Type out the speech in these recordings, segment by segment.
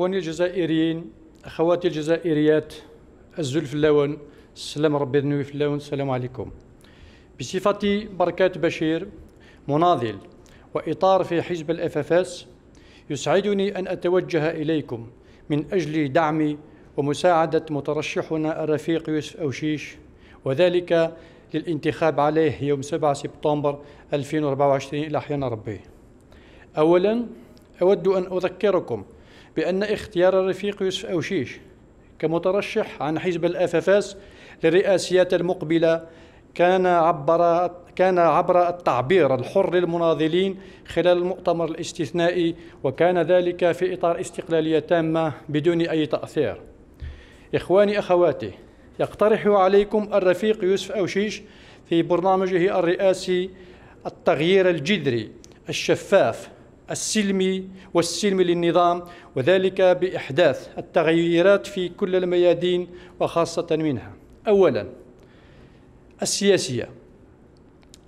إخواني الجزائريين أخواتي الجزائريات الزول في اللون السلام ربي ذنوي في اللون السلام عليكم بصفتي بركات بشير مناضل وإطار في حزب الأفافاس يسعدني أن أتوجه إليكم من أجل دعم ومساعدة مترشحنا الرفيق يوسف أوشيش وذلك للانتخاب عليه يوم 7 سبتمبر 2024 إلى حين ربي أولا أود أن أذكركم بأن اختيار الرفيق يوسف أوشيش كمترشح عن حزب الأفافاس للرئاسيات المقبلة كان عبر كان عبر التعبير الحر للمناضلين خلال المؤتمر الاستثنائي وكان ذلك في إطار استقلالية تامة بدون أي تأثير إخواني أخواتي يقترح عليكم الرفيق يوسف أوشيش في برنامجه الرئاسي التغيير الجذري الشفاف السلمي والسلمي للنظام وذلك بإحداث التغييرات في كل الميادين وخاصة منها أولا السياسية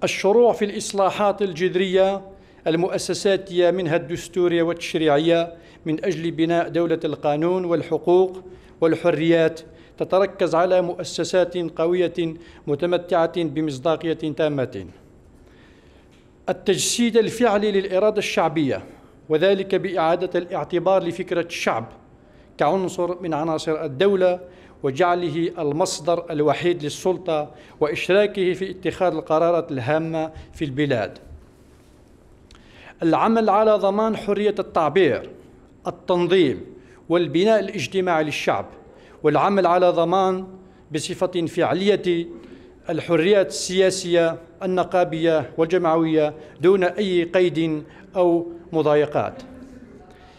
الشروع في الإصلاحات الجذرية المؤسساتية منها الدستورية والتشريعية من أجل بناء دولة القانون والحقوق والحريات تتركز على مؤسسات قوية متمتعة بمصداقية تامة التجسيد الفعلي للإرادة الشعبية وذلك بإعادة الاعتبار لفكرة الشعب كعنصر من عناصر الدولة وجعله المصدر الوحيد للسلطة وإشراكه في اتخاذ القرارات الهامة في البلاد. العمل على ضمان حرية التعبير، التنظيم والبناء الاجتماعي للشعب والعمل على ضمان بصفة فعلية الحريات السياسية النقابية والجمعوية دون أي قيد أو مضايقات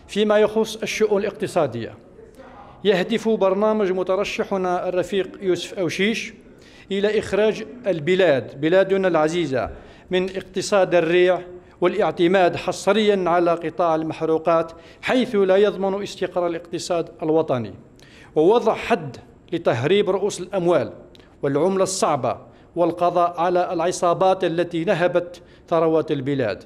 فيما يخص الشؤون الاقتصادية يهدف برنامج مترشحنا الرفيق يوسف أوشيش إلى إخراج البلاد بلادنا العزيزة من اقتصاد الريع والاعتماد حصريا على قطاع المحروقات حيث لا يضمن استقرار الاقتصاد الوطني ووضع حد لتهريب رؤوس الأموال والعملة الصعبة والقضاء على العصابات التي نهبت ثروات البلاد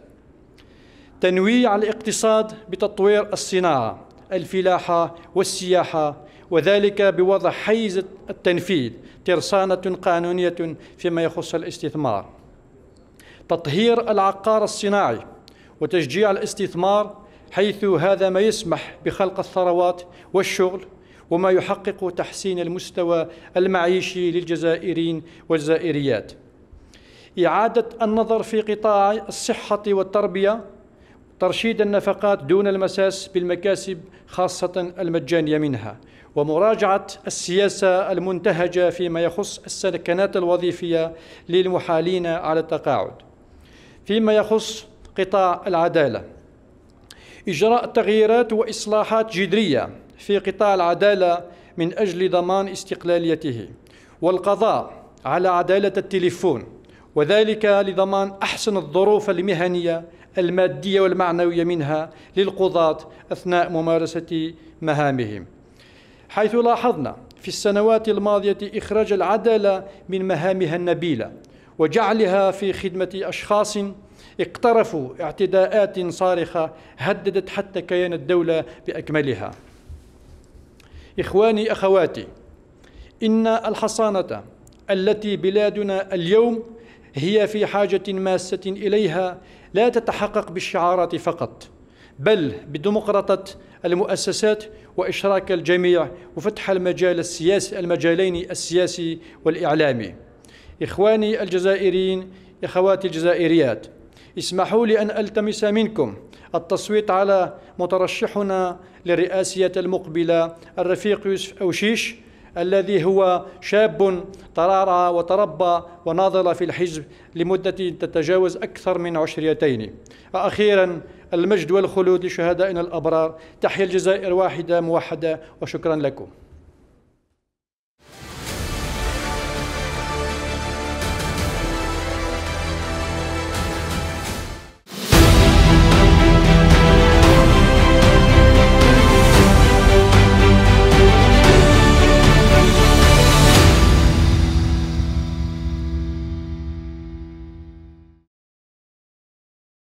تنويع الاقتصاد بتطوير الصناعة الفلاحة والسياحة وذلك بوضع حيز التنفيذ ترسانة قانونية فيما يخص الاستثمار تطهير العقار الصناعي وتشجيع الاستثمار حيث هذا ما يسمح بخلق الثروات والشغل وما يحقق تحسين المستوى المعيشي للجزائريين والجزائريات إعادة النظر في قطاع الصحة والتربية ترشيد النفقات دون المساس بالمكاسب خاصة المجانية منها ومراجعة السياسة المنتهجة فيما يخص السكنات الوظيفية للمحالين على التقاعد فيما يخص قطاع العدالة إجراء تغييرات وإصلاحات جذرية في قطاع العدالة من أجل ضمان استقلاليته والقضاء على عدالة التليفون وذلك لضمان أحسن الظروف المهنية المادية والمعنوية منها للقضاة أثناء ممارسة مهامهم حيث لاحظنا في السنوات الماضية إخراج العدالة من مهامها النبيلة وجعلها في خدمة أشخاص اقترفوا اعتداءات صارخة هددت حتى كيان الدولة بأكملها إخواني أخواتي إن الحصانة التي بلادنا اليوم هي في حاجة ماسة إليها لا تتحقق بالشعارات فقط بل بديمقراطة المؤسسات وإشراك الجميع وفتح المجال السياسي المجالين السياسي والإعلامي إخواني الجزائريين إخواتي الجزائريات اسمحوا لي أن ألتمس منكم التصويت على مترشحنا للرئاسية المقبلة الرفيق يوسف أوشيش الذي هو شاب ترعرع وتربى وناضل في الحزب لمدة تتجاوز أكثر من عشريتين وأخيرا المجد والخلود لشهدائنا الأبرار تحيا الجزائر واحدة موحدة وشكرا لكم